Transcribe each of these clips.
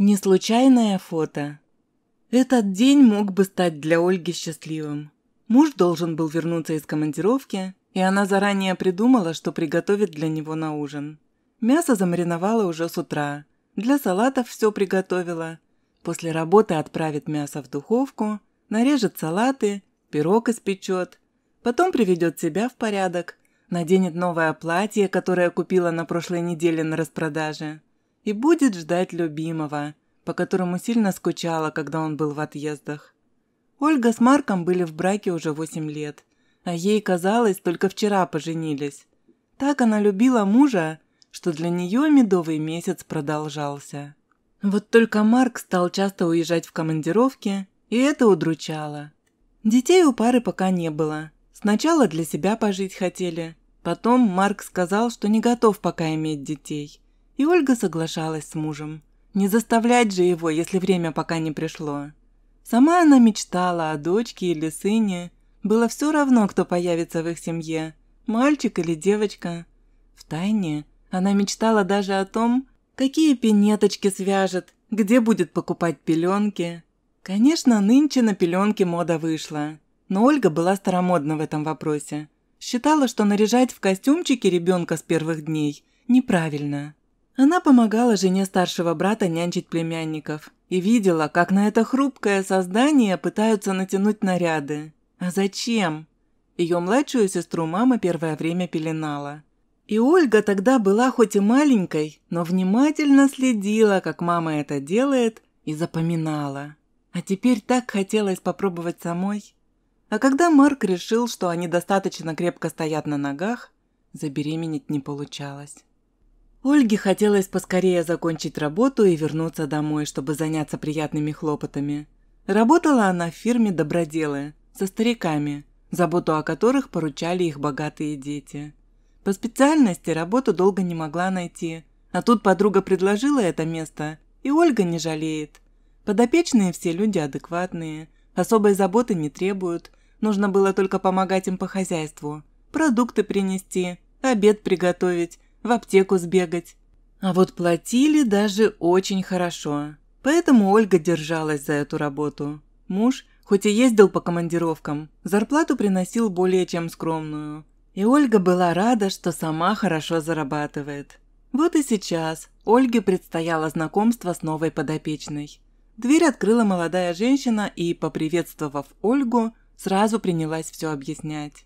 Не случайное фото. Этот день мог бы стать для Ольги счастливым. Муж должен был вернуться из командировки, и она заранее придумала, что приготовит для него на ужин. Мясо замариновала уже с утра, для салатов все приготовила. После работы отправит мясо в духовку, нарежет салаты, пирог испечет. Потом приведет себя в порядок, наденет новое платье, которое купила на прошлой неделе на распродаже и будет ждать любимого, по которому сильно скучала, когда он был в отъездах. Ольга с Марком были в браке уже 8 лет, а ей казалось, только вчера поженились. Так она любила мужа, что для нее медовый месяц продолжался. Вот только Марк стал часто уезжать в командировки, и это удручало. Детей у пары пока не было. Сначала для себя пожить хотели. Потом Марк сказал, что не готов пока иметь детей и Ольга соглашалась с мужем. Не заставлять же его, если время пока не пришло. Сама она мечтала о дочке или сыне. Было все равно, кто появится в их семье, мальчик или девочка. В тайне она мечтала даже о том, какие пинеточки свяжет, где будет покупать пеленки. Конечно, нынче на пеленки мода вышла, но Ольга была старомодна в этом вопросе. Считала, что наряжать в костюмчике ребенка с первых дней неправильно. Она помогала жене старшего брата нянчить племянников и видела, как на это хрупкое создание пытаются натянуть наряды. А зачем? Ее младшую сестру мама первое время пеленала. И Ольга тогда была хоть и маленькой, но внимательно следила, как мама это делает, и запоминала. А теперь так хотелось попробовать самой. А когда Марк решил, что они достаточно крепко стоят на ногах, забеременеть не получалось. Ольге хотелось поскорее закончить работу и вернуться домой, чтобы заняться приятными хлопотами. Работала она в фирме «Доброделы» со стариками, заботу о которых поручали их богатые дети. По специальности работу долго не могла найти, а тут подруга предложила это место, и Ольга не жалеет. Подопечные все люди адекватные, особой заботы не требуют, нужно было только помогать им по хозяйству, продукты принести, обед приготовить, в аптеку сбегать. А вот платили даже очень хорошо. Поэтому Ольга держалась за эту работу. Муж, хоть и ездил по командировкам, зарплату приносил более чем скромную. И Ольга была рада, что сама хорошо зарабатывает. Вот и сейчас Ольге предстояло знакомство с новой подопечной. Дверь открыла молодая женщина и, поприветствовав Ольгу, сразу принялась все объяснять.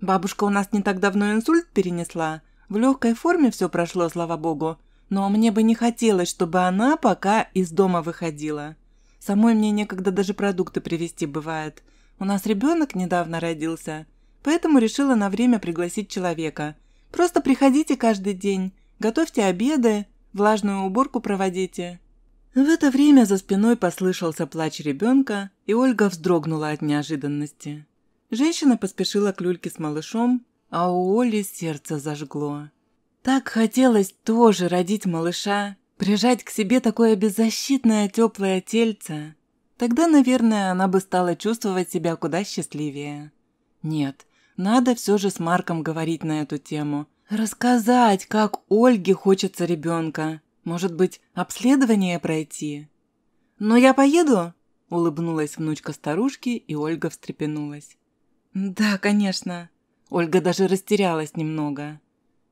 «Бабушка у нас не так давно инсульт перенесла, в легкой форме все прошло, слава богу, но мне бы не хотелось, чтобы она пока из дома выходила. Самой мне некогда даже продукты привезти бывает. У нас ребенок недавно родился, поэтому решила на время пригласить человека. Просто приходите каждый день, готовьте обеды, влажную уборку проводите». В это время за спиной послышался плач ребенка, и Ольга вздрогнула от неожиданности. Женщина поспешила к люльке с малышом, а у Оли сердце зажгло. Так хотелось тоже родить малыша, прижать к себе такое беззащитное теплое тельце. Тогда, наверное, она бы стала чувствовать себя куда счастливее. Нет, надо все же с Марком говорить на эту тему. Рассказать, как Ольге хочется ребенка. Может быть, обследование пройти? «Но «Ну, я поеду?» – улыбнулась внучка старушки, и Ольга встрепенулась. «Да, конечно», Ольга даже растерялась немного.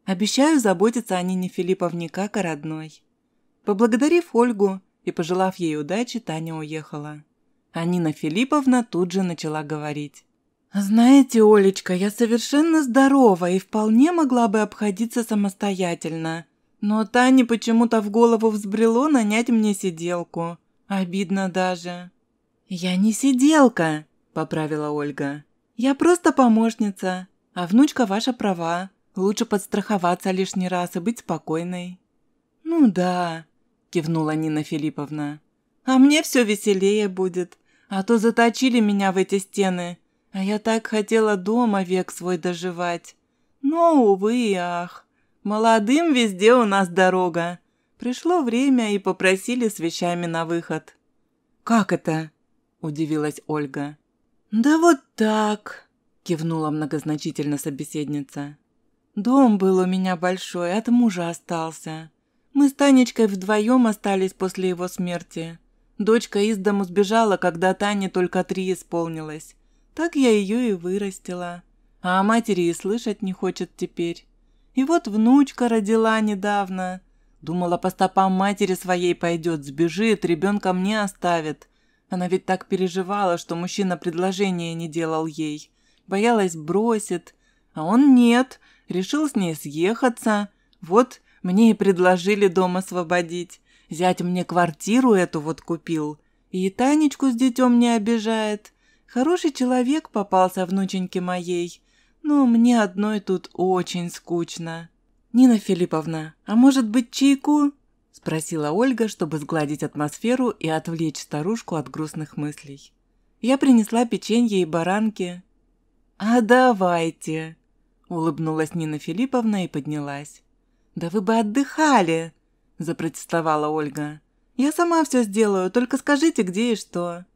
Обещаю заботиться о Нине Филипповне как о родной. Поблагодарив Ольгу и пожелав ей удачи, Таня уехала. А Нина Филипповна тут же начала говорить. «Знаете, Олечка, я совершенно здорова и вполне могла бы обходиться самостоятельно. Но Тане почему-то в голову взбрело нанять мне сиделку. Обидно даже». «Я не сиделка», – поправила Ольга. «Я просто помощница. А внучка ваша права. Лучше подстраховаться лишний раз и быть спокойной». «Ну да», – кивнула Нина Филипповна. «А мне все веселее будет, а то заточили меня в эти стены, а я так хотела дома век свой доживать. Но, увы и ах, молодым везде у нас дорога. Пришло время и попросили с вещами на выход». «Как это?» – удивилась Ольга. «Да вот так», кивнула многозначительно собеседница. «Дом был у меня большой, от мужа остался. Мы с Танечкой вдвоем остались после его смерти. Дочка из дому сбежала, когда Тане только три исполнилось. Так я ее и вырастила. А о матери и слышать не хочет теперь. И вот внучка родила недавно. Думала, по стопам матери своей пойдет, сбежит, ребенка мне оставит. Она ведь так переживала, что мужчина предложение не делал ей боялась бросит. А он нет, решил с ней съехаться. Вот мне и предложили дом освободить. Зять мне квартиру эту вот купил. И Танечку с детем не обижает. Хороший человек попался внученьке моей. Но мне одной тут очень скучно. «Нина Филипповна, а может быть чайку?» – спросила Ольга, чтобы сгладить атмосферу и отвлечь старушку от грустных мыслей. Я принесла печенье и баранки. «А давайте!» – улыбнулась Нина Филипповна и поднялась. «Да вы бы отдыхали!» – запротестовала Ольга. «Я сама все сделаю, только скажите, где и что».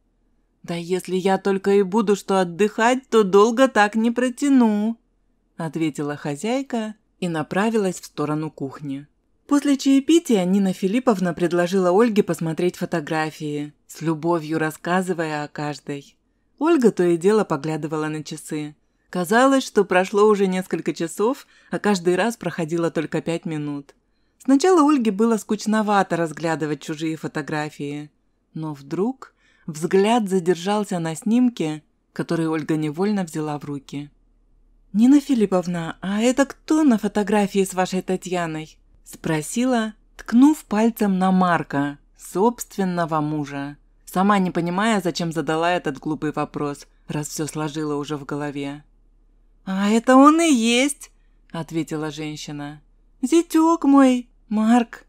«Да если я только и буду что отдыхать, то долго так не протяну», – ответила хозяйка и направилась в сторону кухни. После чаепития Нина Филипповна предложила Ольге посмотреть фотографии, с любовью рассказывая о каждой. Ольга то и дело поглядывала на часы. Казалось, что прошло уже несколько часов, а каждый раз проходило только пять минут. Сначала Ольге было скучновато разглядывать чужие фотографии. Но вдруг взгляд задержался на снимке, который Ольга невольно взяла в руки. «Нина Филипповна, а это кто на фотографии с вашей Татьяной?» – спросила, ткнув пальцем на Марка, собственного мужа сама не понимая, зачем задала этот глупый вопрос, раз все сложила уже в голове. «А это он и есть!» – ответила женщина. «Зятек мой, Марк!»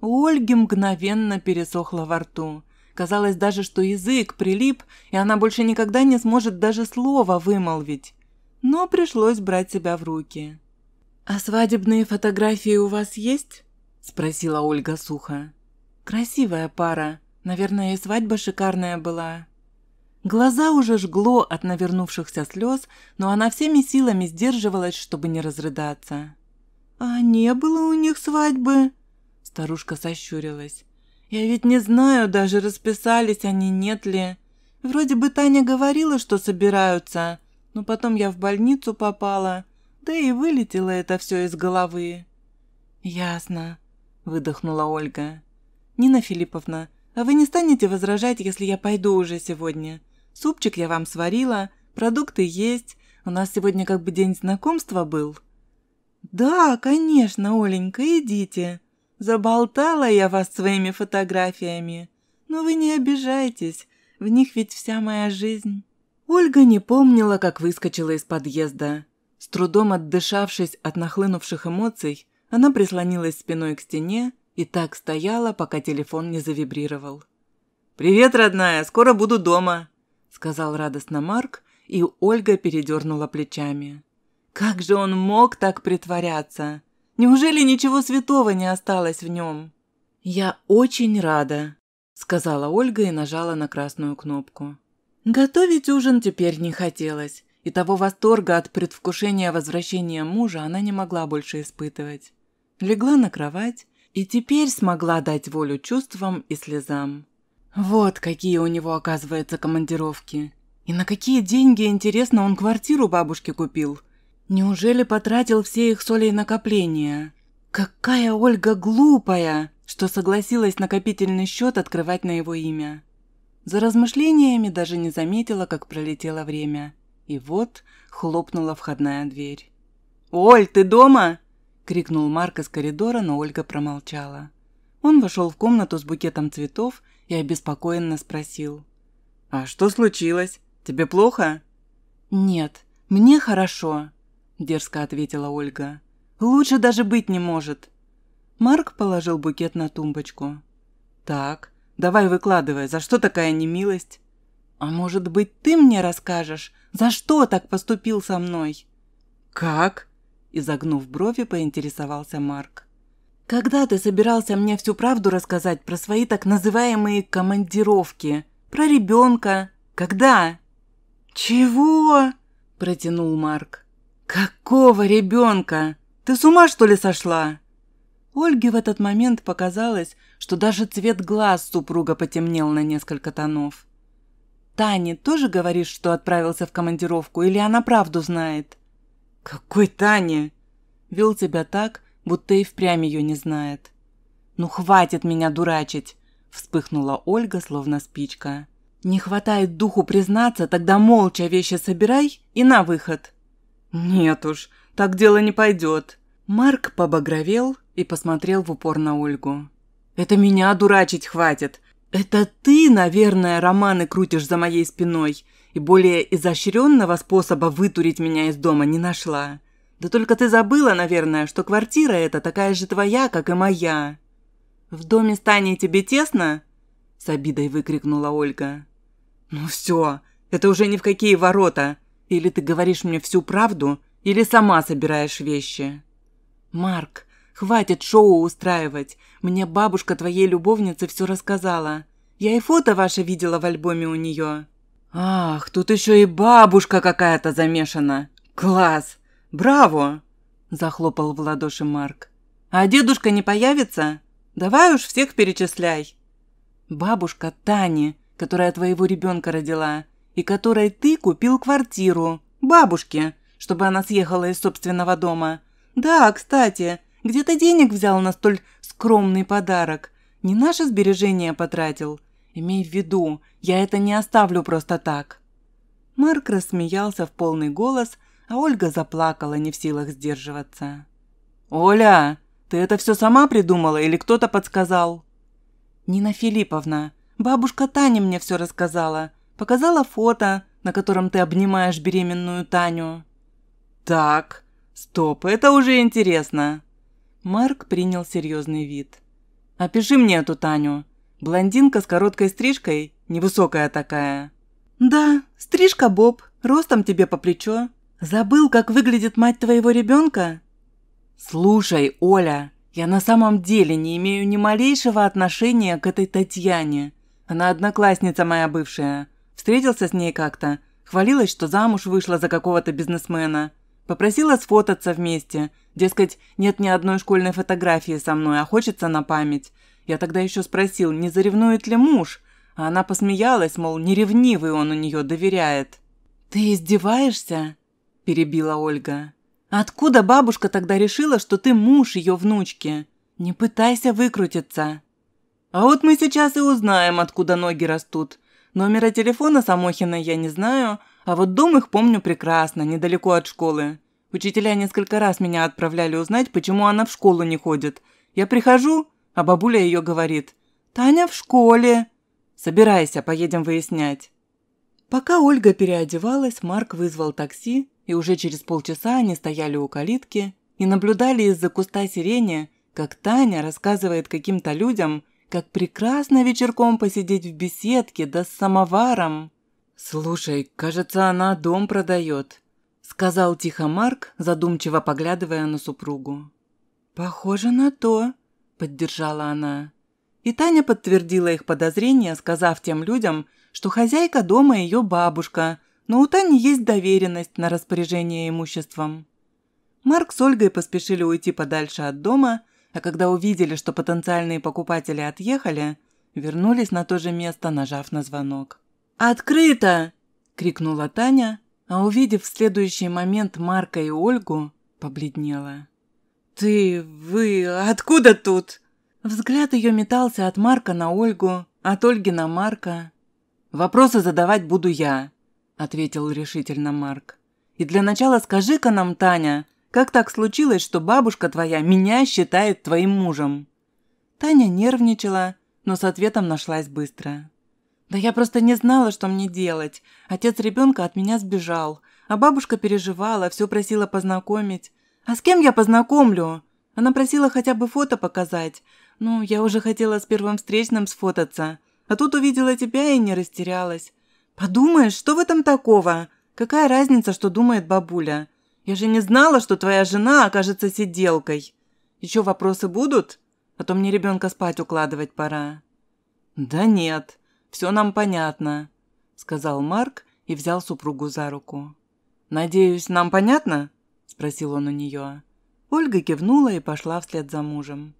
У Ольги мгновенно пересохло во рту. Казалось даже, что язык прилип, и она больше никогда не сможет даже слова вымолвить. Но пришлось брать себя в руки. «А свадебные фотографии у вас есть?» – спросила Ольга сухо. «Красивая пара, Наверное, и свадьба шикарная была. Глаза уже жгло от навернувшихся слез, но она всеми силами сдерживалась, чтобы не разрыдаться. «А не было у них свадьбы?» Старушка сощурилась. «Я ведь не знаю, даже расписались они, нет ли. Вроде бы Таня говорила, что собираются, но потом я в больницу попала, да и вылетело это все из головы». «Ясно», — выдохнула Ольга. «Нина Филипповна, а вы не станете возражать, если я пойду уже сегодня? Супчик я вам сварила, продукты есть, у нас сегодня как бы день знакомства был». «Да, конечно, Оленька, идите. Заболтала я вас своими фотографиями. Но вы не обижайтесь, в них ведь вся моя жизнь». Ольга не помнила, как выскочила из подъезда. С трудом отдышавшись от нахлынувших эмоций, она прислонилась спиной к стене и так стояла, пока телефон не завибрировал. «Привет, родная, скоро буду дома», – сказал радостно Марк, и Ольга передернула плечами. Как же он мог так притворяться? Неужели ничего святого не осталось в нем? «Я очень рада», – сказала Ольга и нажала на красную кнопку. Готовить ужин теперь не хотелось, и того восторга от предвкушения возвращения мужа она не могла больше испытывать. Легла на кровать и теперь смогла дать волю чувствам и слезам. Вот какие у него, оказывается, командировки. И на какие деньги, интересно, он квартиру бабушке купил? Неужели потратил все их соли накопления? Какая Ольга глупая, что согласилась накопительный счет открывать на его имя. За размышлениями даже не заметила, как пролетело время. И вот хлопнула входная дверь. «Оль, ты дома?» – крикнул Марк из коридора, но Ольга промолчала. Он вошел в комнату с букетом цветов и обеспокоенно спросил. «А что случилось? Тебе плохо?» «Нет, мне хорошо», – дерзко ответила Ольга. «Лучше даже быть не может». Марк положил букет на тумбочку. «Так, давай выкладывай, за что такая немилость?» «А может быть, ты мне расскажешь, за что так поступил со мной?» «Как?» Изогнув брови, поинтересовался Марк. «Когда ты собирался мне всю правду рассказать про свои так называемые командировки? Про ребенка? Когда?» «Чего?» – протянул Марк. «Какого ребенка? Ты с ума, что ли, сошла?» Ольге в этот момент показалось, что даже цвет глаз супруга потемнел на несколько тонов. «Тане тоже говоришь, что отправился в командировку, или она правду знает?» «Какой Таня?» Вел тебя так, будто и впрямь ее не знает. «Ну хватит меня дурачить!» Вспыхнула Ольга, словно спичка. «Не хватает духу признаться, тогда молча вещи собирай и на выход!» «Нет уж, так дело не пойдет!» Марк побагровел и посмотрел в упор на Ольгу. «Это меня дурачить хватит! «Это ты, наверное, романы крутишь за моей спиной, и более изощренного способа вытурить меня из дома не нашла. Да только ты забыла, наверное, что квартира эта такая же твоя, как и моя». «В доме станет тебе тесно?» – с обидой выкрикнула Ольга. «Ну все, это уже ни в какие ворота. Или ты говоришь мне всю правду, или сама собираешь вещи». «Марк, Хватит шоу устраивать. Мне бабушка твоей любовницы все рассказала. Я и фото ваше видела в альбоме у нее». «Ах, тут еще и бабушка какая-то замешана! Класс! Браво!» – захлопал в ладоши Марк. «А дедушка не появится? Давай уж всех перечисляй!» «Бабушка Тани, которая твоего ребенка родила, и которой ты купил квартиру. Бабушке, чтобы она съехала из собственного дома. Да, кстати, где то денег взял на столь скромный подарок? Не наши сбережения потратил? Имей в виду, я это не оставлю просто так». Марк рассмеялся в полный голос, а Ольга заплакала, не в силах сдерживаться. «Оля, ты это все сама придумала или кто-то подсказал?» «Нина Филипповна, бабушка Таня мне все рассказала. Показала фото, на котором ты обнимаешь беременную Таню». «Так, стоп, это уже интересно. Марк принял серьезный вид. «Опиши мне эту Таню. Блондинка с короткой стрижкой, невысокая такая». «Да, стрижка Боб, ростом тебе по плечо. Забыл, как выглядит мать твоего ребенка?» «Слушай, Оля, я на самом деле не имею ни малейшего отношения к этой Татьяне. Она одноклассница моя бывшая. Встретился с ней как-то. Хвалилась, что замуж вышла за какого-то бизнесмена. Попросила сфотаться вместе. Дескать, нет ни одной школьной фотографии со мной, а хочется на память. Я тогда еще спросил, не заревнует ли муж, а она посмеялась, мол, неревнивый он у нее доверяет. «Ты издеваешься?» – перебила Ольга. «Откуда бабушка тогда решила, что ты муж ее внучки? Не пытайся выкрутиться!» «А вот мы сейчас и узнаем, откуда ноги растут. Номера телефона Самохина я не знаю, – а вот дом их помню прекрасно, недалеко от школы. Учителя несколько раз меня отправляли узнать, почему она в школу не ходит. Я прихожу, а бабуля ее говорит. «Таня в школе!» «Собирайся, поедем выяснять». Пока Ольга переодевалась, Марк вызвал такси, и уже через полчаса они стояли у калитки и наблюдали из-за куста сирени, как Таня рассказывает каким-то людям, как прекрасно вечерком посидеть в беседке да с самоваром. «Слушай, кажется, она дом продает», – сказал тихо Марк, задумчиво поглядывая на супругу. «Похоже на то», – поддержала она. И Таня подтвердила их подозрения, сказав тем людям, что хозяйка дома ее бабушка, но у Тани есть доверенность на распоряжение имуществом. Марк с Ольгой поспешили уйти подальше от дома, а когда увидели, что потенциальные покупатели отъехали, вернулись на то же место, нажав на звонок. «Открыто!» – крикнула Таня, а увидев в следующий момент Марка и Ольгу, побледнела. «Ты... вы... откуда тут?» Взгляд ее метался от Марка на Ольгу, от Ольги на Марка. «Вопросы задавать буду я», – ответил решительно Марк. «И для начала скажи-ка нам, Таня, как так случилось, что бабушка твоя меня считает твоим мужем?» Таня нервничала, но с ответом нашлась быстро. Да я просто не знала, что мне делать. Отец ребенка от меня сбежал. А бабушка переживала, все просила познакомить. А с кем я познакомлю? Она просила хотя бы фото показать. Ну, я уже хотела с первым встречным сфотаться. А тут увидела тебя и не растерялась. Подумаешь, что в этом такого? Какая разница, что думает бабуля? Я же не знала, что твоя жена окажется сиделкой. Еще вопросы будут? А то мне ребенка спать укладывать пора. Да нет все нам понятно», — сказал Марк и взял супругу за руку. «Надеюсь, нам понятно?» — спросил он у нее. Ольга кивнула и пошла вслед за мужем.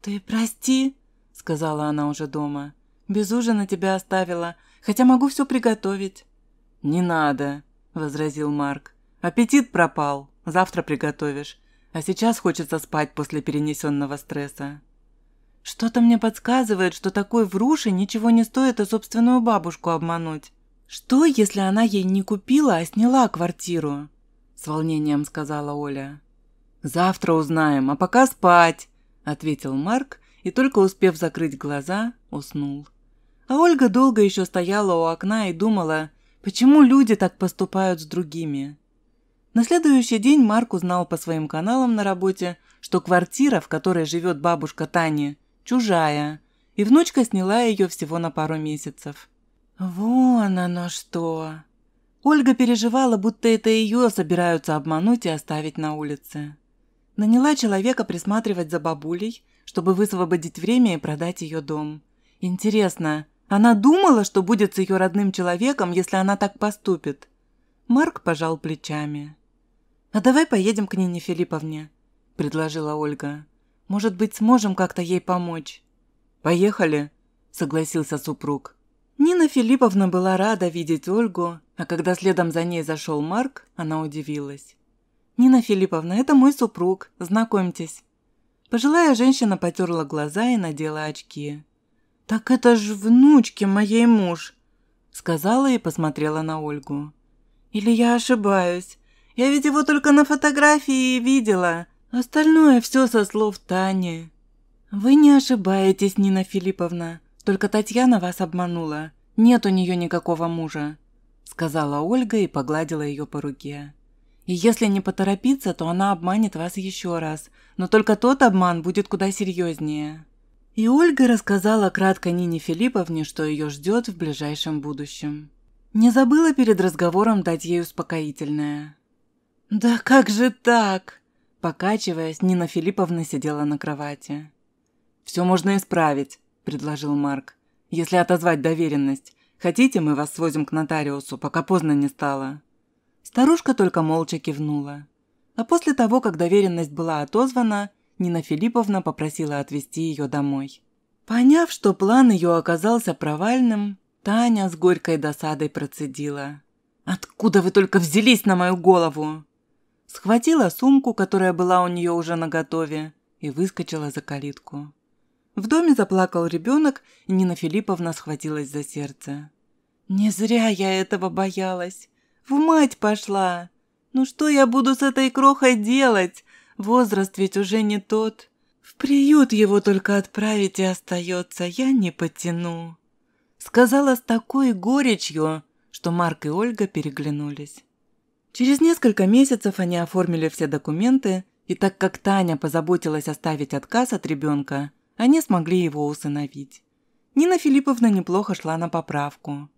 «Ты прости», — сказала она уже дома. «Без ужина тебя оставила, хотя могу все приготовить». «Не надо», — возразил Марк. «Аппетит пропал, завтра приготовишь. А сейчас хочется спать после перенесенного стресса». Что-то мне подсказывает, что такой вруши ничего не стоит и собственную бабушку обмануть. Что, если она ей не купила, а сняла квартиру? С волнением сказала Оля. Завтра узнаем, а пока спать, ответил Марк и только успев закрыть глаза, уснул. А Ольга долго еще стояла у окна и думала, почему люди так поступают с другими. На следующий день Марк узнал по своим каналам на работе, что квартира, в которой живет бабушка Тани, чужая, и внучка сняла ее всего на пару месяцев. Вон оно что! Ольга переживала, будто это ее собираются обмануть и оставить на улице. Наняла человека присматривать за бабулей, чтобы высвободить время и продать ее дом. Интересно, она думала, что будет с ее родным человеком, если она так поступит? Марк пожал плечами. «А давай поедем к Нине Филипповне», – предложила Ольга. Может быть, сможем как-то ей помочь?» «Поехали», – согласился супруг. Нина Филипповна была рада видеть Ольгу, а когда следом за ней зашел Марк, она удивилась. «Нина Филипповна, это мой супруг, знакомьтесь». Пожилая женщина потерла глаза и надела очки. «Так это ж внучки моей муж», – сказала и посмотрела на Ольгу. «Или я ошибаюсь? Я ведь его только на фотографии видела, Остальное все со слов Тани. Вы не ошибаетесь, Нина Филипповна. Только Татьяна вас обманула. Нет у нее никакого мужа, сказала Ольга и погладила ее по руке. И если не поторопиться, то она обманет вас еще раз, но только тот обман будет куда серьезнее. И Ольга рассказала кратко Нине Филипповне, что ее ждет в ближайшем будущем. Не забыла перед разговором дать ей успокоительное. «Да как же так?» Покачиваясь, Нина Филипповна сидела на кровати. «Все можно исправить», – предложил Марк. «Если отозвать доверенность. Хотите, мы вас свозим к нотариусу, пока поздно не стало?» Старушка только молча кивнула. А после того, как доверенность была отозвана, Нина Филипповна попросила отвезти ее домой. Поняв, что план ее оказался провальным, Таня с горькой досадой процедила. «Откуда вы только взялись на мою голову?» схватила сумку, которая была у нее уже наготове, и выскочила за калитку. В доме заплакал ребенок, и Нина Филипповна схватилась за сердце. «Не зря я этого боялась. В мать пошла. Ну что я буду с этой крохой делать? Возраст ведь уже не тот. В приют его только отправить и остается. Я не потяну». Сказала с такой горечью, что Марк и Ольга переглянулись. Через несколько месяцев они оформили все документы, и так как Таня позаботилась оставить отказ от ребенка, они смогли его усыновить. Нина Филипповна неплохо шла на поправку.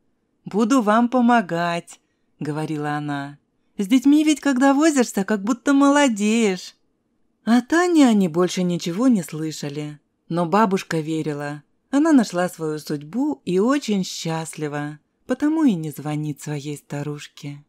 «Буду вам помогать», – говорила она. «С детьми ведь, когда возишься, как будто молодеешь». А Тане они больше ничего не слышали. Но бабушка верила. Она нашла свою судьбу и очень счастлива, потому и не звонит своей старушке.